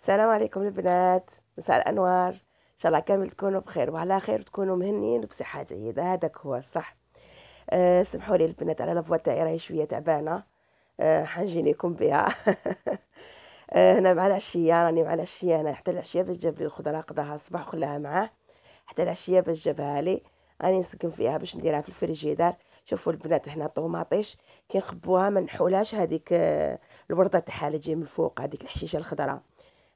السلام عليكم البنات مساء الانوار ان شاء الله كامل تكونوا بخير وعلى خير تكونوا مهنيين وبصحه جيده هذاك هو الصح أه سمحوا لي البنات على لافوا تاعي راهي شويه تعبانه أه حنجي بها أه هنا مع العشيه راني مع العشيه هنا حتى العشيه باش جاب لي الخضره قضاها الصباح وخلاها معاه حتى العشيه باش جابها لي راني نسكن فيها باش نديرها في الفريجيدار شوفوا البنات هنا الطوماطيش كي نخبوها ما نحولهاش هذيك آه، الورده تاعها اللي تجي من الفوق هذيك الحشيشه الخضره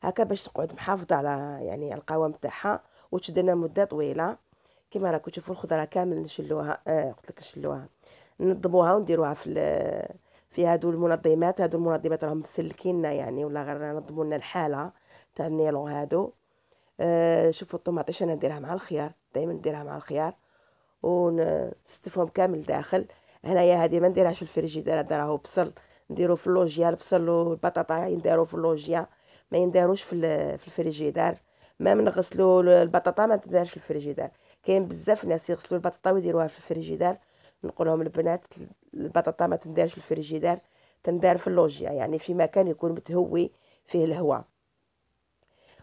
هكا باش تقعد محافظه على يعني القوام تاعها وتشدنا مده طويله كما راكم تشوفوا الخضره كامل نشلوها آه قلت لك نشلوها نضبوها ونديروها في في هادو المنظمات هادو المنظمات راهم مسلكيننا يعني ولا غير نظموا لنا الحاله تاع النيلون هادو آه شوفوا الطماطيش انا نديرها مع الخيار دائما نديرها مع الخيار ونستفهم كامل داخل هنايا هذه ما نديرهاش في الفريجيدير هذا راهو بصل نديرو في اللوجيا البصل والبطاطا نديرو في اللوجيا ما ينداروش في في الفريجيدار ما نغسلو البطاطا ما تندارش في الفريجيدار كاين بزاف ناس يغسلوا البطاطا ويديروها في الفريجيدار نقول لهم البنات البطاطا ما تندارش في الفريجيدار تندار في اللوجيا يعني في مكان يكون متهوي فيه الهواء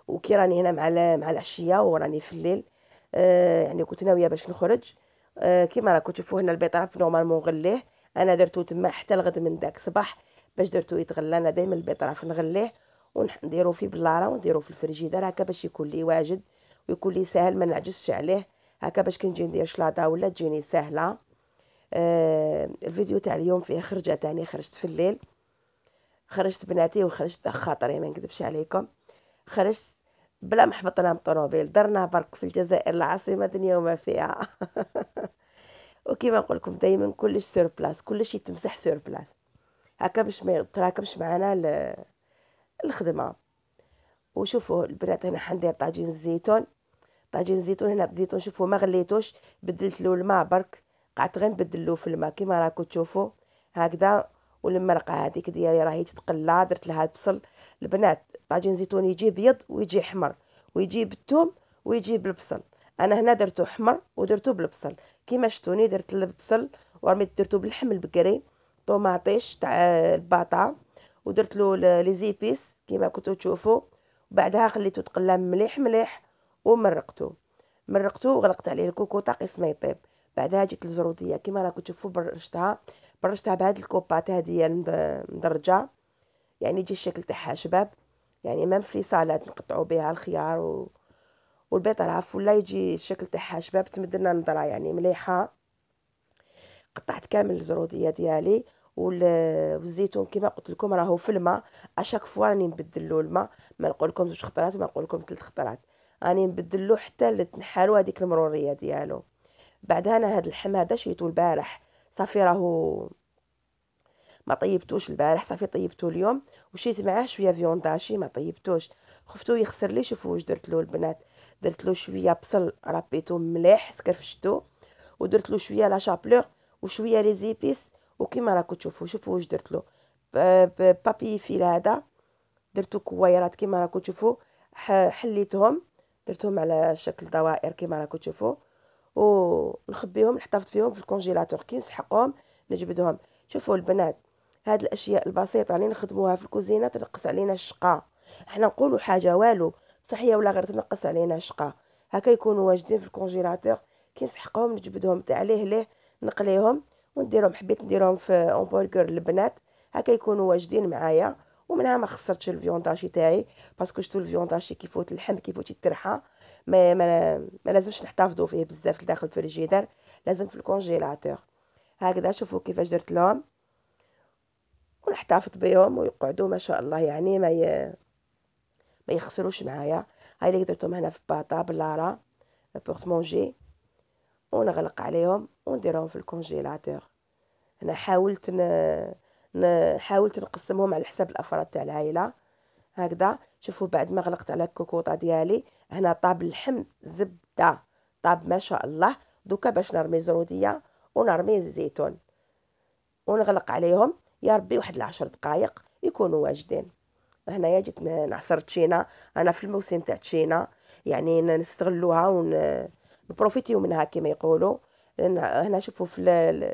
وكي راني هنا مع مع العشيه وراني في الليل آه يعني كنت ناويه باش نخرج آه كيما راكم تشوفوا هنا البيطراف نورمالمون غليه انا درتو تما حتى الغد من داك صباح باش درتو يتغلى انا دائما البيطراف نغليه ونديرو فيه بلاره ونديرو في الفريجيدار هكا باش يكون لي واجد ويكون لي ساهل ما نعجزش عليه هكا باش كي نجي ندير شلاطه ولا تجيني ساهله آه الفيديو تاع اليوم فيه خرجه تاني خرجت في الليل خرجت بناتي وخرجت خاطري ما نكذبش عليكم خرجت بلا ما حبطنا الطوموبيل درنا برك في الجزائر العاصمه دنيا وما فيها وكيما نقول لكم دائما كلش سيربلاس كلش يتمسح سيربلاس هكا باش ما يتراكمش معنا ل... الخدمة وشوفوا البنات هنا حندير طاجين الزيتون طاجين الزيتون هنا الزيتون شوفوا ما غليتوش بدلت له الماء برك قعدت غير نبدل في الماء كيما راكم تشوفوا هكذا والمرقه هذيك ديالي راهي تتقلى درت لها البصل البنات طاجين الزيتون يجي ابيض ويجي احمر ويجي بالثوم ويجي بالبصل انا هنا درتو احمر ودرتو بالبصل كيما شتوني درت البصل ورميت درتو باللحم البقري طوماطيش تاع الباطا ودرت له لي زيبيس كيما كنتو تشوفوا بعدها خليته تقلى مليح مليح ومرقته مرقته وغلقت عليه الكوكو قيس ما يطيب بعدها جيت الزروديه كيما راكم تشوفوا برشتها برشتها بهاد الكوبات هادي مدرجه يعني, يعني يجي الشكل تاعها شباب يعني ما في صالات نقطعوا بها الخيار و... والبيت راه فولا يجي الشكل تاعها شباب تمدلنا نظره يعني مليحه قطعت كامل الزروديه ديالي والزيتون كما قلت لكم راهو في الماء اشاك فوا راني نبدل له الماء ما نقول لكم زوج خطرات ما نقول لكم ثلاث خطرات راني نبدل له حتى لتنحالو هذيك المروريه ديالو بعدها انا هاد اللحم هذا شريته البارح صافي راهو ما طيبتوش البارح صافي طيبته اليوم وشيت معاه شويه فيونداشي ما طيبتوش خفتو يخسر لي شوفوا واش درت له البنات درت له شويه بصل رابيتو مليح سكرفشتو ودرت له شويه لا شابلور وشويه لي زيبيس وكما راكم تشوفوا شوفوا واش درت له بابي فيل هذا درتو كويرات كما راكم تشوفوا حليتهم درتهم على شكل دوائر كما راكم تشوفوا ونخبيهم نحتفظ فيهم في الكونجيلاتور كي نسحقهم نجبدهم شوفوا البنات هاد الاشياء البسيطه اللي نخدموها في الكوزينه تنقص علينا الشقه احنا نقولوا حاجه والو بصح ولا غير تنقص علينا الشقه هكا يكونوا واجدين في الكونجيلاتور كي نسحقهم نجبدهم تاع ليه ليه نقليهم ونديرهم حبيت نديرهم في امبرغر البنات هكا يكونوا واجدين معايا ومنها ما خسرتش الفيونداشي تاعي باسكو شفتو الفيونداشي كيفوت اللحم كيفوت الترحه ما, ما, ما لازمش نحتفظوا فيه بزاف لداخل الفريجيدر لازم في الكونجيلاتور هكذا شوفوا كيفاش درت لهم ونحتفظ بهم ويقعدوا ما شاء الله يعني ما ي... ما يخسروش معايا هاي اللي درتهم هنا في باطا بلارا بورت مونجي ونغلق عليهم ونديرهم في الكونجيلاتور انا حاولت ن... حاولت نقسمهم على حساب الافراد تاع العائله هكذا شوفوا بعد ما غلقت على الكوكوطه ديالي هنا طاب اللحم زبده طاب ما شاء الله دوكا باش نرمي زروديه ونرمي الزيتون ونغلق عليهم يا ربي واحد العشر دقائق يكونوا واجدين هنايا جيت نعصر تشينا انا في الموسم تاع تشينا يعني نستغلوها ون نبروفيتيو منها كما يقولوا لان هنا شوفوا في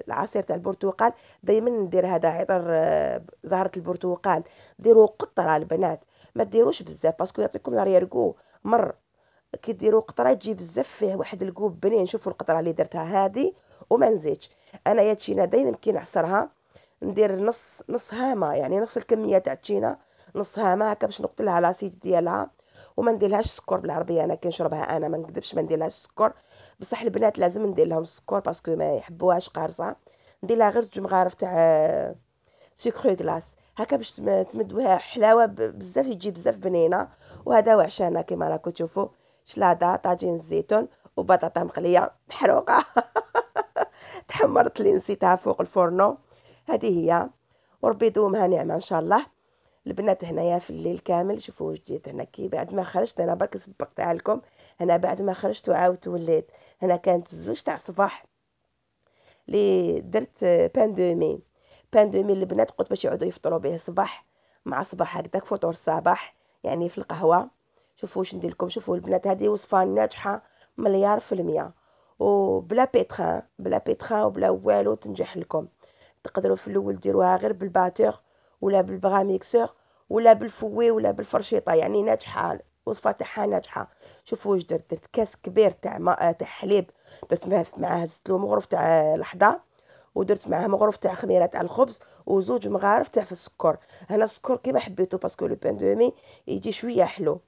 العصير تاع البرتقال دائما ندير هذا عطر آه، زهره البرتقال ديروا قطره البنات ما ديروش بزاف باسكو يعطيكم كو مر كي ديروا قطره تجي بزاف فيه واحد الكوب بنين شوفوا القطره اللي درتها هذه وما نزيدش انا يا تشينا دائما كي نعصرها ندير نص نص هامه يعني نص الكميه تاع تشينا نص هامه هكا باش نقتلها لاسيد ديالها وما نديرلهاش سكر بالعربيه انا كنشربها انا ما نكذبش ما نديرلهاش سكر بصح البنات لازم ندير لهم سكور باسكو ما يحبوهاش قارصه ندير لها غير جمغارف تاع سكرو آه، كلاص هكا باش تمدوها حلاوه بزاف يجي بزاف بنينه وهذا هو عشانا كما راكم تشوفوا شلاضه طاجين الزيتون وبطاطا مقليه محروقه تحمرت لي نسيتها فوق الفرن هذه هي وربي يدومها نعمه ان شاء الله البنات هنايا في الليل كامل شوفوا واش جيت هنا كي بعد ما خرجت انا برك سبقتها لكم هنا بعد ما خرجت وعاودت وليت هنا كانت الزوج تاع الصباح لي درت بان دومي بان دومي البنات قلت باش يعودوا يفطروا به الصباح مع الصباح هكذاك فطور الصباح يعني في القهوه شوفوا واش ندير لكم شوفوا البنات هذه وصفه ناجحه مليار في المية وبلا بيتخان بلا بيتخان وبلا والو تنجح لكم تقدروا في الاول ديروها غير بالباتور ولا بالبراميكسور ولا بالفوي ولا بالفرشيطه يعني ناجحه الوصفه تاعها ناجحه شوفوا واش درت درت كاس كبير تاع ماء تاع حليب درت معاه معاه هزت له مغرف تاع لحظه ودرت معاه مغرف تاع خميره تاع الخبز وزوج مغارف تاع في السكر هنا السكر كيما حبيتو باسكو لو بان دومي يجي شويه حلو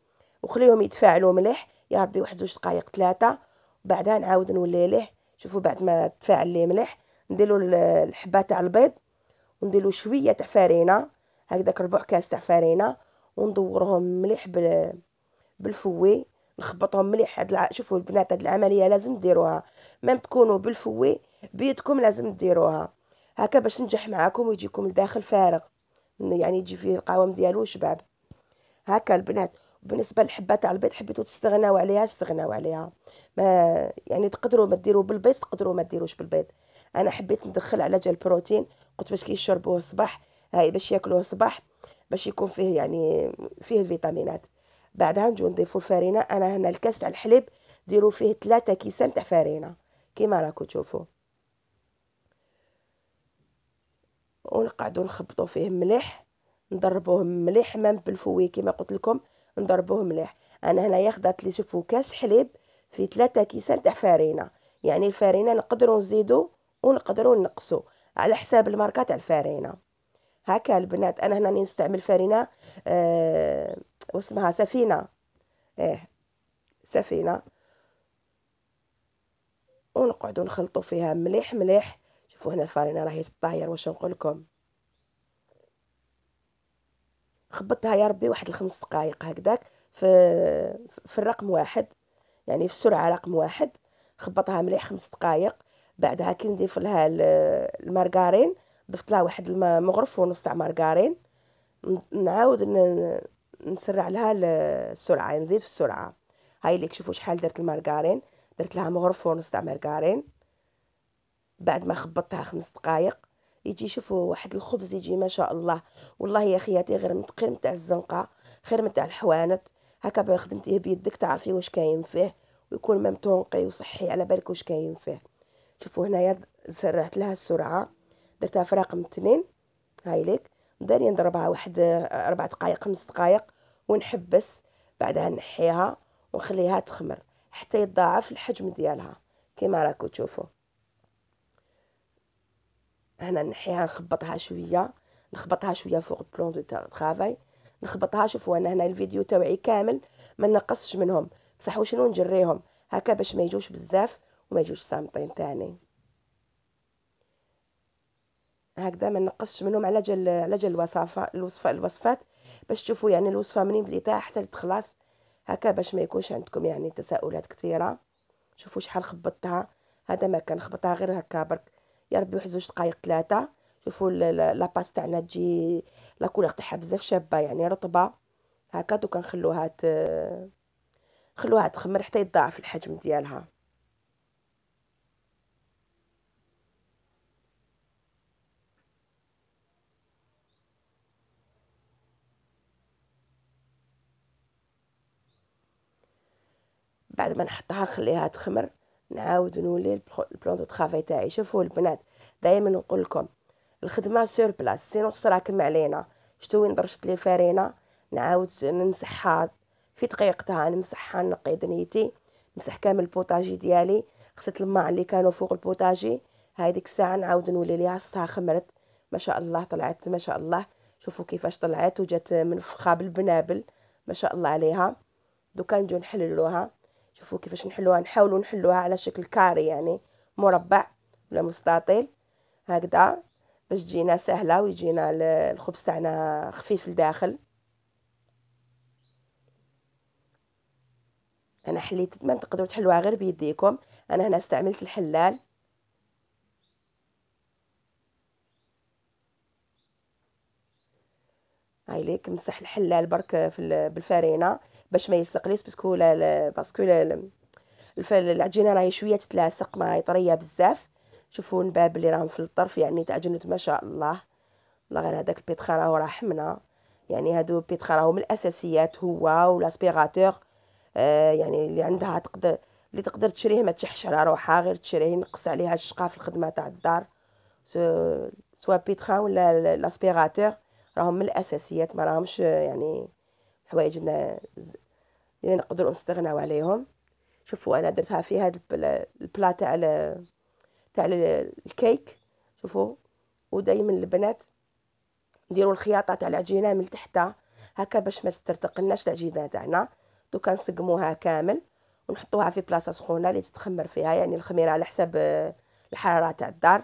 وخليهم يتفاعلوا مليح يا ربي واحد زوج دقائق ثلاثه بعدها نعاود نولي ليه شوفوا بعد ما تفاعل ليه مليح نديروا الحبه تاع البيض ونديروا شويه تاع فرينه هكذاك ربع كاس تاع فرينه وندورهم مليح بال بالفوي نخبطهم مليح هاد الع... شوفوا البنات هاد العمليه لازم ديروها ميم تكونوا بالفوي بيدكم لازم ديروها هكا باش نجح معاكم ويجيكم الداخل فارغ يعني يجي فيه القوام ديالو شباب هكا البنات بالنسبه للحبه تاع البيض حبيتو تستغناو عليها استغناو عليها ما يعني تقدروا ما ديروا بالبيض تقدروا ما ديروش بالبيض انا حبيت ندخل على جال البروتين قلت باش كيشربوه الصباح هاي باش ياكلوه الصباح باش يكون فيه يعني فيه الفيتامينات بعدها نجو نضيفو الفرينه انا هنا الكاس تاع الحليب ديروا فيه ثلاثة كيسان تاع فرينه كيما راكو تشوفوا ونقعدو نخبطو فيه مليح نضربوه مليح مام بالفوي كيما قلت لكم نضربوه مليح انا هنايا ياخذت لي شوفوا كاس حليب في ثلاثة كيسان تاع فرينه يعني الفرينه نقدروا نزيدو ونقدروا نقصو على حساب الماركه تاع الفرينه هكا البنات انا هنا نستعمل فرينه آه واسمها سفينه ايه سفينه ونقعدوا نخلطوا فيها مليح مليح شوفوا هنا الفرينه راهي تطاير واش نقول لكم خبطتها يا ربي واحد الخمس دقائق هكذاك في في الرقم واحد يعني في السرعه رقم واحد خبطها مليح خمس دقائق بعدها كي نضيف لها المارغرين ضفت لها واحد المغرف مغرف ونص تاع مارغارين نعاود نسرع لها السرعه نزيد في السرعه هاي اللي شوفوا شحال درت المارغارين درت لها مغرف ونص تاع مارغارين بعد ما خبطتها خمس دقائق يجي شوفوا واحد الخبز يجي ما شاء الله والله يا خياتي غير من تاع الزنقه خير من تاع الحوانت هكا خدمتيه بيدك تعرفي واش كاين فيه ويكون ممتونقي وصحي على بالك واش كاين فيه شوفوا هنايا سرعت لها السرعه درتها في رقم اثنين هاي ليك داري نضربها واحد اربع دقائق خمس دقائق ونحبس بعدها نحيها ونخليها تخمر حتى يتضاعف الحجم ديالها كما راكو تشوفوا هنا نحيها نخبطها شويه نخبطها شويه فوق البلون دو ترافاي نخبطها شوفوا انا هنا الفيديو توعي كامل ما نقصش منهم بصح وشنو نجريهم هكا باش ما يجوش بزاف وما يجوش صامتين تاني هكذا ما نقصش منهم على جال على جال الوصفه الوصفه الوصفات باش تشوفوا يعني الوصفه منين بديتها حتى لتخلص هكا باش ما يكونش عندكم يعني تساؤلات كثيره شوفوا شحال خبطتها هذا ما كان خبطها غير هكا برك يا ربي واحد زوج دقائق ثلاثه شوفوا لاباس تاعنا تجي لاكولور تاعها بزاف شابه يعني رطبه هكا دوكا نخلوها ت... خلوها تخمر حتى يضاعف الحجم ديالها ما نحطها نخليها تخمر نعاود نولي البلون دو طرافاي تاعي شوفوا البنات دائما نقول لكم الخدمه سور بلاص سينو تراكم علينا شتو وين درشت لي فارينا نعاود نمسحها في دقيقتها نمسحها نقي دنيتي نمسح كامل البوطاجي ديالي خسيت الماء اللي كانوا فوق البوطاجي هذيك الساعه نعاود نولي ليها صتها خمرت ما شاء الله طلعت ما شاء الله شوفوا كيفاش طلعت وجات منفخه بالبنابل ما شاء الله عليها دوكا نجو نحللوها شوفوا كيفاش نحلوها نحاولوا نحلوها على شكل كاري يعني مربع ولا مستطيل هكذا باش تجينا سهله ويجينا الخبز تاعنا خفيف لداخل انا حليت ما تقدروا تحلوها غير بيديكم انا هنا استعملت الحلال عليك مسح الحلال برك في بالفرينه باش ما يلصقليش باسكو باسكو العجينه راهي شويه تتلاصق ما طريه بزاف شوفوا الباب اللي راهم في الطرف يعني تعجنت ما شاء الله والله غير هذاك البيتخا راهو رحمنا يعني هادو بيتخا راهو من الاساسيات هو والاسبيغاتور آه يعني اللي عندها تقدر اللي تقدر تشريه ما على روحها غير تشريه نقص عليها الشقه في الخدمه تاع الدار سواء بيتخا ولا لاسبيغاتور راهم من الاساسيات ما راهمش يعني حوايج اللي يعني نقدروا نستغناو عليهم شوفوا انا درتها في هذا البلا تاع تاع الكيك شوفوا ودايما البنات نديروا الخياطه تاع العجينه من تحتها هكا باش ما ترتقلناش العجينه تاعنا دوكا نسقموها كامل ونحطوها في بلاصه سخونه اللي تتخمر فيها يعني الخميره على حسب الحراره تاع الدار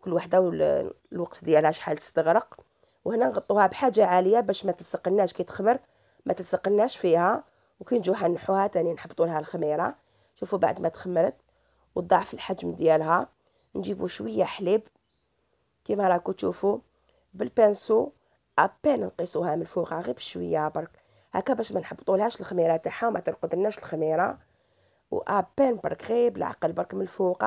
كل وحده والوقت ديالها شحال تستغرق وهنا نغطوها بحاجه عاليه باش ما تلصقناش كي تخمر ما تلصقناش فيها وكي نجوها حنحوها تاني نحبطوا لها الخميره شوفوا بعد ما تخمرت وضعف الحجم ديالها نجيبوا شويه حليب كيما راكو تشوفوا بالبانسو ابان نقيسوها من الفوق غير بشويه برك هكا باش ما نحبطولهاش الخميره تاعها وما ترقدلناش الخميره وابان برك غير بالعقل برك من الفوق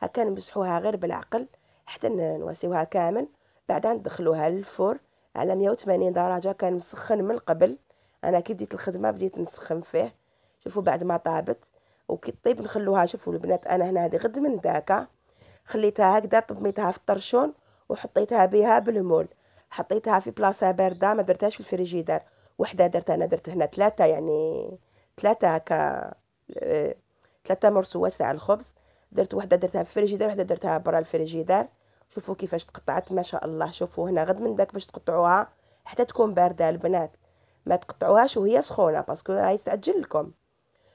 هكا نمسحوها غير بالعقل حتى نواسيوها كامل بعدين دخلوها للفرن على 180 درجه كان مسخن من قبل انا كي بديت الخدمه بديت نسخن فيه شوفوا بعد ما طابت وكي طيب نخلوها شوفوا البنات انا هنا هذه غد من داكا خليتها هكذا طميتها في الطرشون وحطيتها بها بالمول حطيتها في بلاصه بارده ما درتهاش في الفريجيدار وحده درت انا درت هنا ثلاثه يعني ثلاثه هكا آه، ثلاثه مرسوات تاع الخبز درت وحده درتها في الفريجيدار وحده درتها برا الفريجيدار شوفوا كيفاش تقطعت ما شاء الله شوفوا هنا غد من داك باش تقطعوها حتى تكون بارده البنات ما تقطعوهاش وهي سخونه باسكو راهي تعجل لكم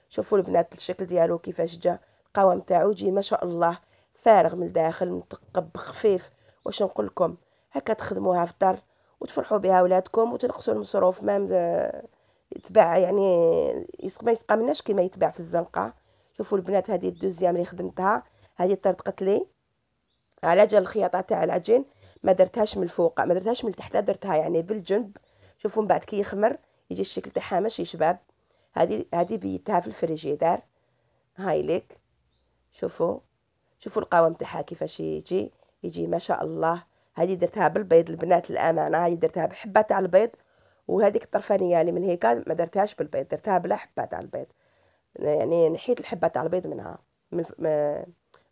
شوفوا البنات الشكل ديالو كيفاش جا القوام تاعو جي ما شاء الله فارغ من الداخل متقب خفيف واش نقول لكم هكا تخدموها في الدار وتفرحوا بها ولادكم وتنقصوا المصروف ما يتباع يعني ما يتقاملناش كيما يتباع في الزنقه شوفوا البنات هذه الدوزيام اللي خدمتها هذه طرطقت قتلي على جال الخياطه تاع العجين ما درتهاش من الفوق ما درتهاش من تحت درتها يعني بالجنب شوفوا من بعد كي يخمر يجي الشكل تاعها ماشي شباب هذه هذه بيتها في الفريجيدار هاي ليك شوفوا شوفوا القوام تاعها كيفاش يجي يجي ما شاء الله هذه درتها بالبيض البنات الامانه هذه درتها بحبه تاع البيض وهذيك الطرفانيه اللي من هيك ما درتهاش بالبيض درتها بلا حبه تاع البيض يعني نحيت الحبه تاع البيض منها من,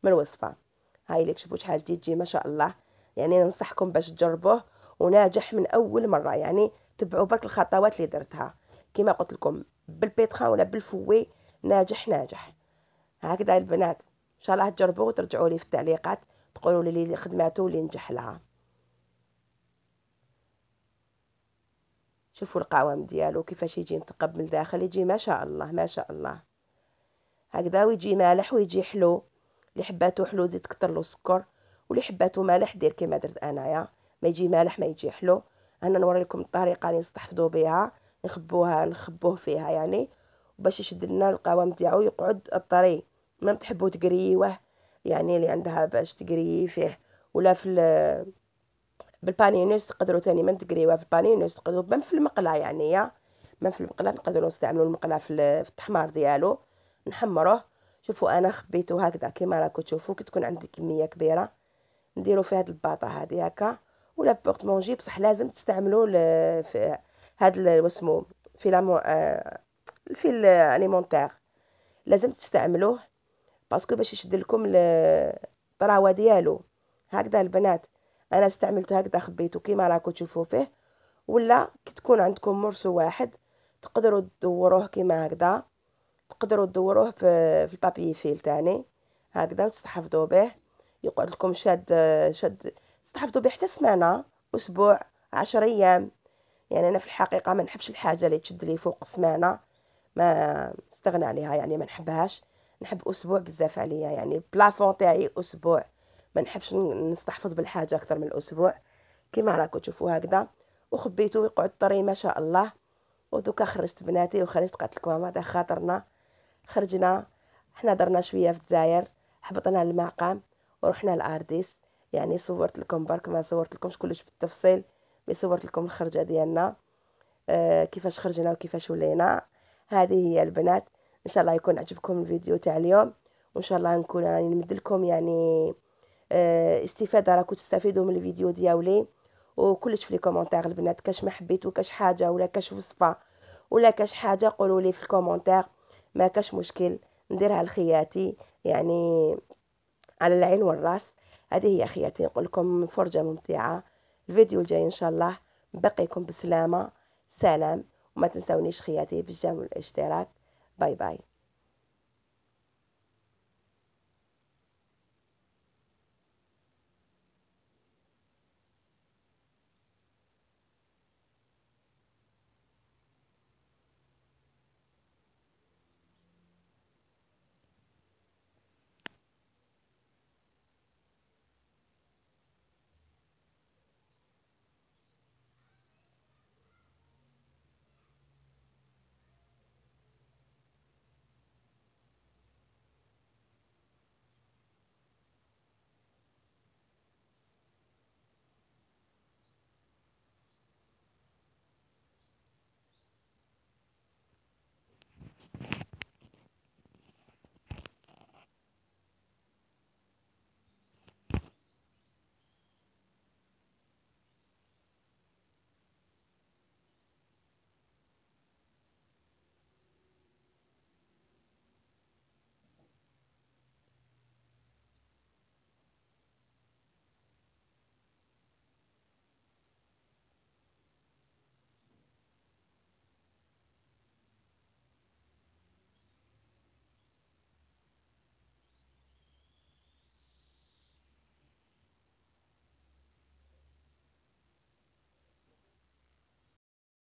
من الوصفه هاي لك شوفوا شحال تيجي ما شاء الله يعني ننصحكم باش تجربوه وناجح من اول مره يعني تبعوا برك الخطوات اللي درتها كما قلت لكم بالبيتخان ولا بالفوي ناجح ناجح هكذا البنات ان شاء الله تجربوه وترجعوا لي في التعليقات تقولوا لي اللي خدمته اللي نجح لها شوفوا القوام ديالو كيفاش يجي متقبل داخل يجي ما شاء الله ما شاء الله هكذا ويجي مالح ويجي حلو اللي حباتو حلو زيد كتر له سكر واللي حباتو مالح دير كيما درت انايا ما يجي مالح ما يجي حلو انا نوري لكم الطريقه اللي نستحفظوا بها نخبوها نخبوه فيها يعني باش يشد لنا القوام تاعو يقعد الطري ما تحبوا تقريوه يعني اللي عندها باش تقري فيه ولا في بالبانينوس تقدروا تاني ما تقريوها في البانينوس تقدروا مام في المقله يعني يا مام في المقله نقدروا نستعملوا المقله في التحمار ديالو نحمروه شوفوا انا خبيته هكذا كيما راكم تشوفوا كي تكون عندي كميه كبيره نديروا في هاد الباطا هادي هكا ولا بورت مونجي بصح لازم تستعملوا في هاد في فيلامون آه، الفيل اليمونتير لازم تستعملوه باسكو باش يشد لكم الطراوه ديالو هكذا البنات انا استعملت هكذا خبيته كيما راكم تشوفوا فيه ولا كي تكون عندكم مرسو واحد تقدروا تدوروه كيما هكذا تقدروا تدوروه في البابي فيل تاني هكذا وتستحفظوا به يقعد لكم شاد شاد تستحفظوا به حتى سمانه اسبوع عشر ايام يعني انا في الحقيقه ما نحبش الحاجه اللي تشد لي فوق سمانه ما استغنى عليها يعني ما نحبهاش نحب اسبوع بزاف عليا يعني البلافون تاعي اسبوع ما نحبش نستحفظ بالحاجه اكثر من الاسبوع كما راكم تشوفوا هكذا وخبيته يقعد طري ما شاء الله ودوكا خرجت بناتي وخرجت قالت لك ماما خاطرنا خرجنا حنا درنا شويه في الجزائر هبطنا المقام ورحنا لارديس يعني صورت لكم برك ما صورت لكمش كلش بالتفصيل مي صورت لكم الخرجه ديالنا آه كيفاش خرجنا وكيفاش ولينا هذه هي البنات ان شاء الله يكون عجبكم الفيديو تاع اليوم وان شاء الله نكون راني نمد لكم يعني آه استفاده راكو تستفيدوا من الفيديو ديالي وكلش في لي كومونتير البنات كاش ما حبيتو كاش حاجه ولا كاش وصفه ولا كاش حاجه قولوا لي في الكومونتير ما كاش مشكل نديرها لخياتي يعني على العين والراس هذه هي خياتي نقول لكم فرجه ممتعه الفيديو الجاي ان شاء الله بقيكم بسلامه سلام وما تنسونيش خياتي بالجام والاشتراك باي باي